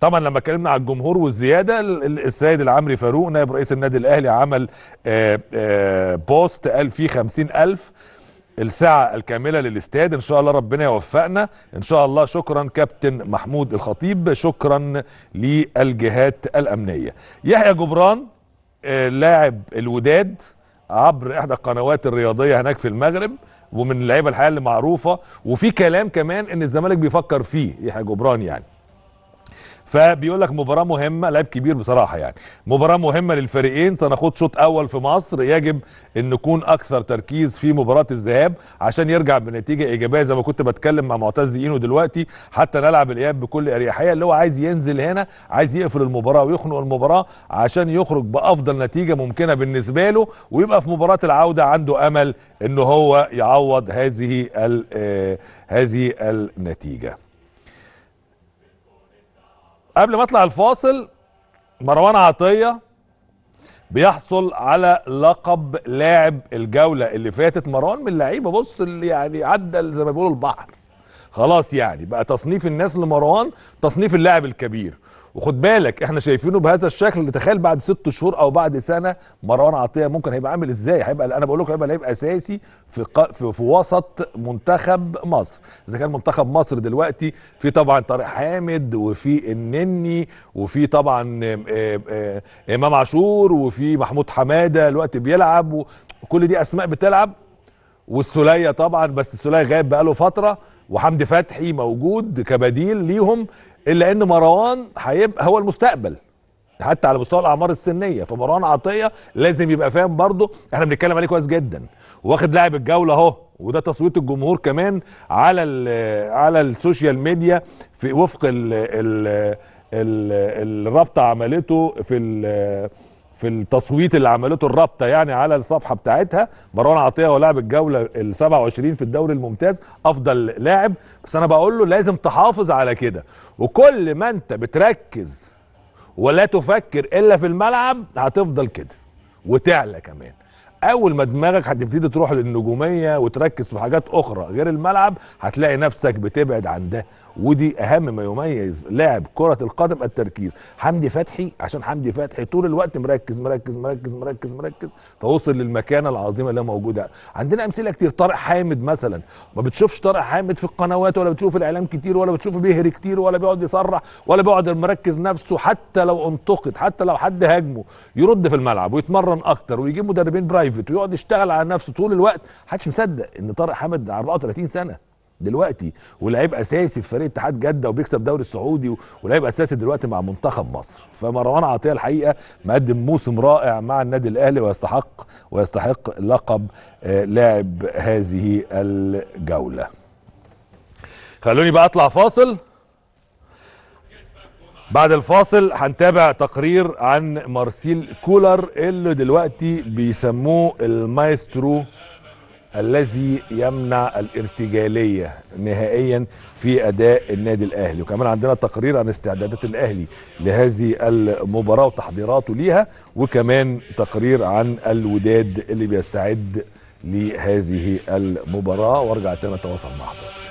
طبعا لما اتكلمنا على الجمهور والزياده السيد العمري فاروق نائب رئيس النادي الاهلي عمل آه، آه، بوست قال فيه 50000 الساعة الكاملة للاستاد إن شاء الله ربنا يوفقنا إن شاء الله شكرا كابتن محمود الخطيب شكرا للجهات الأمنية يحيى جبران آه، لاعب الوداد عبر إحدى القنوات الرياضية هناك في المغرب ومن اللعيبة الحقيقة اللي معروفة وفي كلام كمان إن الزمالك بيفكر فيه يحيى جبران يعني فبيقول لك مباراه مهمه لعب كبير بصراحه يعني مباراه مهمه للفريقين سنخوض شوط اول في مصر يجب ان نكون اكثر تركيز في مباراه الذهاب عشان يرجع بنتيجه ايجابيه زي ما كنت بتكلم مع معتز اينو دلوقتي حتى نلعب الاياب بكل اريحيه اللي هو عايز ينزل هنا عايز يقفل المباراه ويخنق المباراه عشان يخرج بافضل نتيجه ممكنه بالنسبه له ويبقى في مباراه العوده عنده امل ان هو يعوض هذه آه، هذه النتيجه قبل ما اطلع الفاصل مروان عطيه بيحصل على لقب لاعب الجوله اللي فاتت مروان من اللعيبه بص اللي يعني عدى زي ما بيقولوا البحر خلاص يعني بقى تصنيف الناس لمروان تصنيف اللاعب الكبير وخد بالك احنا شايفينه بهذا الشكل تخيل بعد ست شهور او بعد سنه مروان عطيه ممكن هيبقى عامل ازاي هيبقى انا بقول لكم هيبقى لعيب اساسي في, ق... في في وسط منتخب مصر اذا كان منتخب مصر دلوقتي في طبعا طارق حامد وفي النني وفي طبعا امام عاشور وفي محمود حماده الوقت بيلعب وكل دي اسماء بتلعب والسوليه طبعا بس السوليه غايب بقاله فتره وحمدي فتحي موجود كبديل ليهم الا ان مروان هيبقى هو المستقبل حتى على مستوى الاعمار السنيه فمروان عطيه لازم يبقى فاهم برضه احنا بنتكلم عليه كويس جدا واخد لاعب الجوله اهو وده تصويت الجمهور كمان على على السوشيال ميديا في وفق ال ال الرابطه عملته في في التصويت اللي عملته الرابطه يعني على الصفحه بتاعتها مروان عطيه هو لاعب الجوله ال 27 في الدوري الممتاز افضل لاعب بس انا بقول له لازم تحافظ على كده وكل ما انت بتركز ولا تفكر الا في الملعب هتفضل كده وتعلى كمان اول ما دماغك هتبتدي تروح للنجوميه وتركز في حاجات اخرى غير الملعب هتلاقي نفسك بتبعد عن ده ودي اهم ما يميز لاعب كره القدم التركيز حمدي فتحي عشان حمدي فتحي طول الوقت مركز مركز مركز مركز مركز فوصل للمكانه العظيمه اللي موجوده عندنا امثله كتير طارق حامد مثلا ما بتشوفش طارق حامد في القنوات ولا بتشوف الاعلام كتير ولا بتشوف بيهري كتير ولا بيقعد يصرح ولا بيقعد مركز نفسه حتى لو انتقد حتى لو حد هاجمه يرد في الملعب ويتمرن اكتر ويجيب مدربين برايم برايفت ويقعد يشتغل على نفسه طول الوقت محدش مصدق ان طارق حامد 34 سنه دلوقتي ولاعيب اساسي في فريق اتحاد جده وبيكسب دوري السعودي ولاعيب اساسي دلوقتي مع منتخب مصر فمروان عطيه الحقيقه مقدم موسم رائع مع النادي الاهلي ويستحق ويستحق لقب آه، لاعب هذه الجوله خلوني بقى اطلع فاصل بعد الفاصل هنتابع تقرير عن مارسيل كولر اللي دلوقتي بيسموه المايسترو الذي يمنع الارتجالية نهائيا في أداء النادي الأهلي وكمان عندنا تقرير عن استعدادات الأهلي لهذه المباراة وتحضيراته ليها وكمان تقرير عن الوداد اللي بيستعد لهذه المباراة وارجع تاني اتواصل مع حضرتك